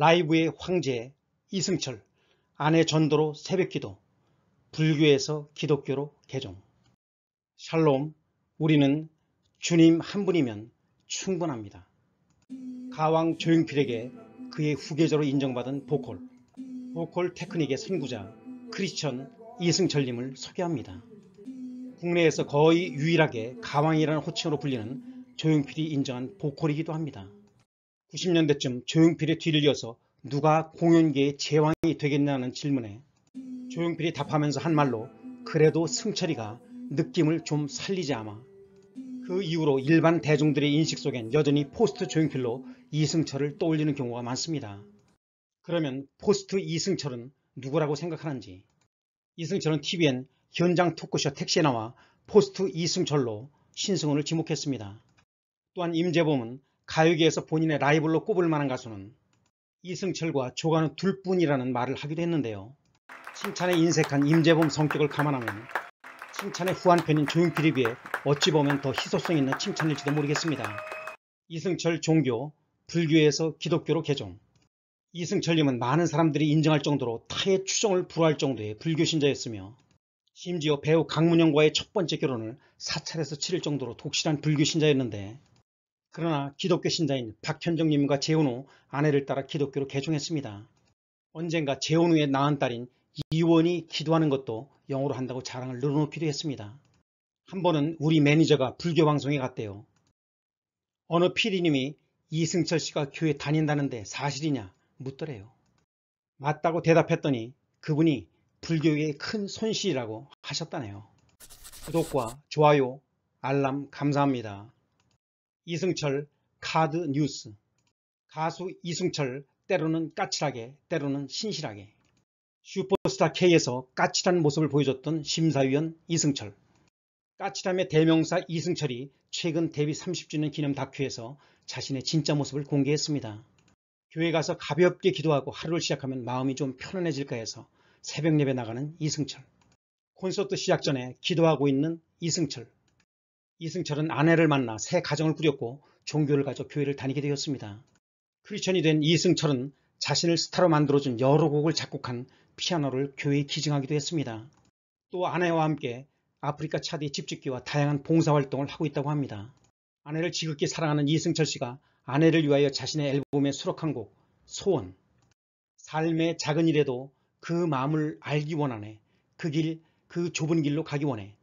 라이브의 황제 이승철 아내 전도로 새벽기도 불교에서 기독교로 개종 샬롬 우리는 주님 한 분이면 충분합니다. 가왕 조용필에게 그의 후계자로 인정받은 보컬 보컬 테크닉의 선구자 크리스천 이승철님을 소개합니다. 국내에서 거의 유일하게 가왕이라는 호칭으로 불리는 조용필이 인정한 보컬이기도 합니다. 90년대쯤 조용필의 뒤를 이어서 누가 공연계의 제왕이 되겠냐는 질문에 조용필이 답하면서 한 말로 그래도 승철이가 느낌을 좀 살리지 아마 그 이후로 일반 대중들의 인식 속엔 여전히 포스트 조용필로 이승철을 떠올리는 경우가 많습니다. 그러면 포스트 이승철은 누구라고 생각하는지 이승철은 TVN 현장 토크쇼 택시에 나와 포스트 이승철로 신승훈을 지목했습니다. 또한 임재범은 가요계에서 본인의 라이벌로 꼽을 만한 가수는 이승철과 조가는 둘뿐이라는 말을 하기도 했는데요. 칭찬에 인색한 임재범 성격을 감안하면 칭찬의 후한 편인 조용필에 비해 어찌 보면 더 희소성 있는 칭찬일지도 모르겠습니다. 이승철 종교, 불교에서 기독교로 개종 이승철님은 많은 사람들이 인정할 정도로 타의 추종을 불허할 정도의 불교 신자였으며 심지어 배우 강문영과의 첫 번째 결혼을 사찰에서 치를 정도로 독실한 불교 신자였는데 그러나 기독교 신자인 박현정님과 재혼후 아내를 따라 기독교로 개종했습니다. 언젠가 재혼후의 낳은 딸인 이원이 기도하는 것도 영어로 한다고 자랑을 늘어놓기도 했습니다. 한 번은 우리 매니저가 불교 방송에 갔대요. 어느 피디님이 이승철 씨가 교회 다닌다는데 사실이냐 묻더래요. 맞다고 대답했더니 그분이 불교의 큰 손실이라고 하셨다네요. 구독과 좋아요, 알람 감사합니다. 이승철 카드 뉴스 가수 이승철 때로는 까칠하게 때로는 신실하게 슈퍼스타 K에서 까칠한 모습을 보여줬던 심사위원 이승철 까칠함의 대명사 이승철이 최근 데뷔 30주년 기념 다큐에서 자신의 진짜 모습을 공개했습니다. 교회 가서 가볍게 기도하고 하루를 시작하면 마음이 좀 편안해질까 해서 새벽 예배 나가는 이승철 콘서트 시작 전에 기도하고 있는 이승철 이승철은 아내를 만나 새 가정을 꾸렸고 종교를 가져 교회를 다니게 되었습니다. 크리스천이 된 이승철은 자신을 스타로 만들어준 여러 곡을 작곡한 피아노를 교회에 기증하기도 했습니다. 또 아내와 함께 아프리카 차디 집짓기와 다양한 봉사활동을 하고 있다고 합니다. 아내를 지극히 사랑하는 이승철 씨가 아내를 위하여 자신의 앨범에 수록한 곡 소원 삶의 작은 일에도 그 마음을 알기 원하네 그 길그 그 좁은 길로 가기 원해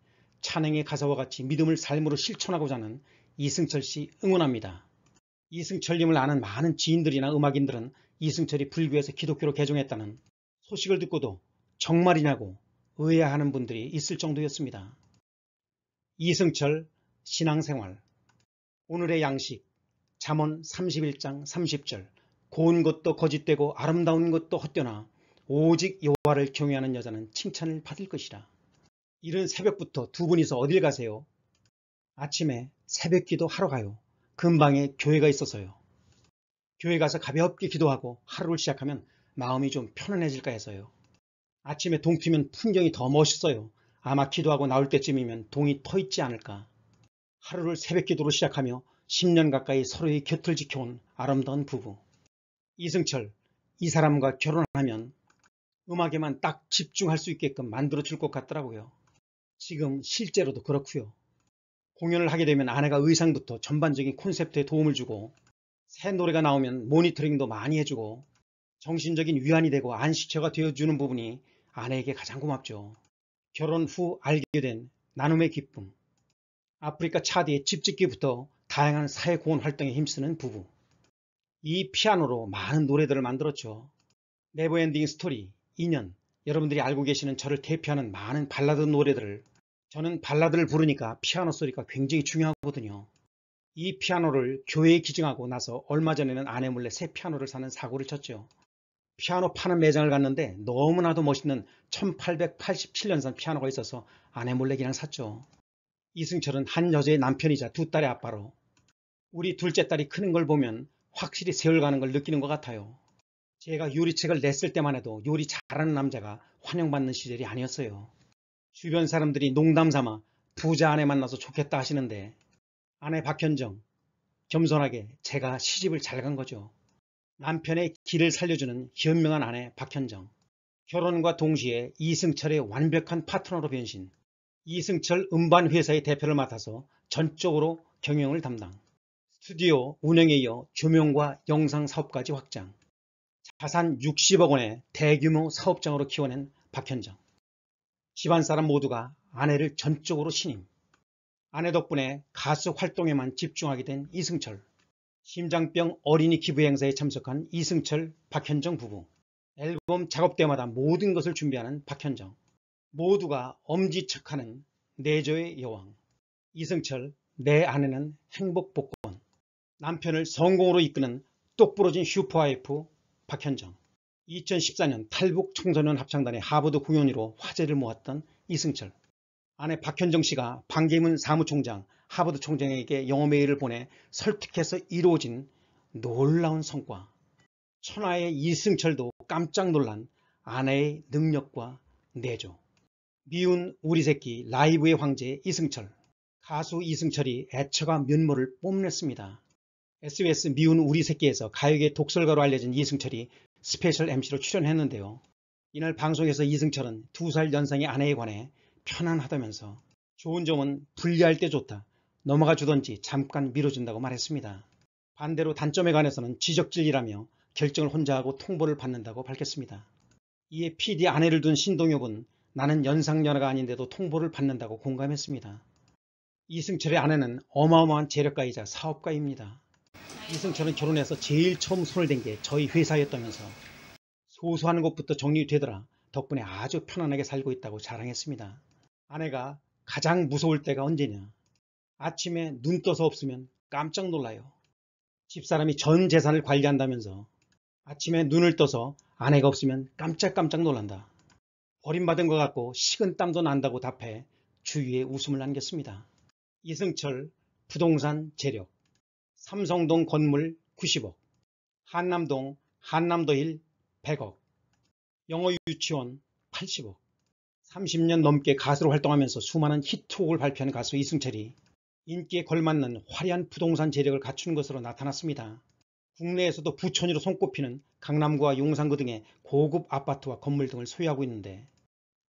찬행의 가사와 같이 믿음을 삶으로 실천하고자 하는 이승철 씨 응원합니다. 이승철님을 아는 많은 지인들이나 음악인들은 이승철이 불교에서 기독교로 개종했다는 소식을 듣고도 정말이냐고 의아하는 분들이 있을 정도였습니다. 이승철 신앙생활 오늘의 양식 잠언 31장 30절 고운 것도 거짓되고 아름다운 것도 헛되나 오직 여호와를 경외하는 여자는 칭찬을 받을 것이라. 이른 새벽부터 두 분이서 어딜 가세요? 아침에 새벽 기도 하러 가요. 금방에 교회가 있어서요. 교회 가서 가볍게 기도하고 하루를 시작하면 마음이 좀 편안해질까 해서요. 아침에 동 튀면 풍경이 더 멋있어요. 아마 기도하고 나올 때쯤이면 동이 터 있지 않을까. 하루를 새벽 기도로 시작하며 10년 가까이 서로의 곁을 지켜온 아름다운 부부. 이승철, 이 사람과 결혼하면 음악에만 딱 집중할 수 있게끔 만들어줄 것 같더라고요. 지금 실제로도 그렇고요. 공연을 하게 되면 아내가 의상부터 전반적인 콘셉트에 도움을 주고 새 노래가 나오면 모니터링도 많이 해주고 정신적인 위안이 되고 안식처가 되어주는 부분이 아내에게 가장 고맙죠. 결혼 후 알게 된 나눔의 기쁨 아프리카 차디의 집 짓기부터 다양한 사회공헌 활동에 힘쓰는 부부 이 피아노로 많은 노래들을 만들었죠. 네버엔딩 스토리, 인연, 여러분들이 알고 계시는 저를 대표하는 많은 발라드 노래들을 저는 발라드를 부르니까 피아노 소리가 굉장히 중요하거든요. 이 피아노를 교회에 기증하고 나서 얼마 전에는 아내 몰래 새 피아노를 사는 사고를 쳤죠. 피아노 파는 매장을 갔는데 너무나도 멋있는 1887년산 피아노가 있어서 아내 몰래 그냥 샀죠. 이승철은 한 여자의 남편이자 두 딸의 아빠로 우리 둘째 딸이 크는 걸 보면 확실히 세월 가는 걸 느끼는 것 같아요. 제가 요리책을 냈을 때만 해도 요리 잘하는 남자가 환영받는 시절이 아니었어요. 주변 사람들이 농담 삼아 부자 아내 만나서 좋겠다 하시는데 아내 박현정 겸손하게 제가 시집을 잘 간 거죠. 남편의 길을 살려주는 현명한 아내 박현정 결혼과 동시에 이승철의 완벽한 파트너로 변신 이승철 음반 회사의 대표를 맡아서 전적으로 경영을 담당 스튜디오 운영에 이어 조명과 영상 사업까지 확장 자산 60억 원의 대규모 사업장으로 키워낸 박현정 집안 사람 모두가 아내를 전적으로 신임. 아내 덕분에 가수 활동에만 집중하게 된 이승철. 심장병 어린이 기부 행사에 참석한 이승철, 박현정 부부. 앨범 작업 때마다 모든 것을 준비하는 박현정. 모두가 엄지척하는 내조의 여왕. 이승철, 내 아내는 행복 복권. 남편을 성공으로 이끄는 똑부러진 슈퍼와이프 박현정. 2014년 탈북 청소년 합창단의 하버드 공연으로 화제를 모았던 이승철 아내 박현정 씨가 방기문 사무총장 하버드 총장에게 영어 메일을 보내 설득해서 이루어진 놀라운 성과 천하의 이승철도 깜짝 놀란 아내의 능력과 내조 미운 우리 새끼 라이브의 황제 이승철 가수 이승철이 애처가 면모를 뽐냈습니다. SBS 미운 우리 새끼에서 가요계 독설가로 알려진 이승철이 스페셜 MC로 출연했는데요. 이날 방송에서 이승철은 두 살 연상의 아내에 관해 편안하다면서 좋은 점은 분리할 때 좋다. 넘어가 주던지 잠깐 밀어준다고 말했습니다. 반대로 단점에 관해서는 지적질이라며 결정을 혼자 하고 통보를 받는다고 밝혔습니다. 이에 PD 아내를 둔 신동엽은 나는 연상연하가 아닌데도 통보를 받는다고 공감했습니다. 이승철의 아내는 어마어마한 재력가이자 사업가입니다. 이승철은 결혼해서 제일 처음 손을 댄 게 저희 회사였다면서 소소한 것부터 정리되더라 덕분에 아주 편안하게 살고 있다고 자랑했습니다. 아내가 가장 무서울 때가 언제냐 아침에 눈 떠서 없으면 깜짝 놀라요. 집사람이 전 재산을 관리한다면서 아침에 눈을 떠서 아내가 없으면 깜짝깜짝 놀란다. 버림받은 것 같고 식은 땀도 난다고 답해 주위에 웃음을 남겼습니다. 이승철 부동산 재력 삼성동 건물 90억, 한남동 한남도 일 100억, 영어 유치원 80억, 30년 넘게 가수로 활동하면서 수많은 히트곡을 발표한 가수 이승철이 인기에 걸맞는 화려한 부동산 재력을 갖춘 것으로 나타났습니다. 국내에서도 부천으로 손꼽히는 강남구와 용산구 등의 고급 아파트와 건물 등을 소유하고 있는데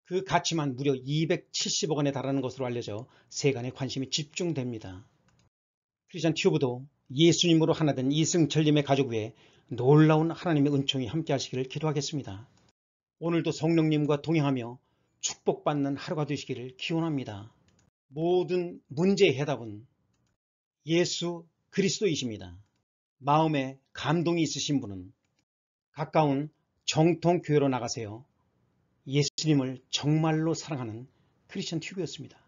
그 가치만 무려 270억 원에 달하는 것으로 알려져 세간의 관심이 집중됩니다. 크리스찬 튜브도 예수님으로 하나된 이승철님의 가족 외에 놀라운 하나님의 은총이 함께 하시기를 기도하겠습니다. 오늘도 성령님과 동행하며 축복받는 하루가 되시기를 기원합니다. 모든 문제의 해답은 예수 그리스도이십니다. 마음에 감동이 있으신 분은 가까운 정통교회로 나가세요. 예수님을 정말로 사랑하는 크리스천 튜브였습니다.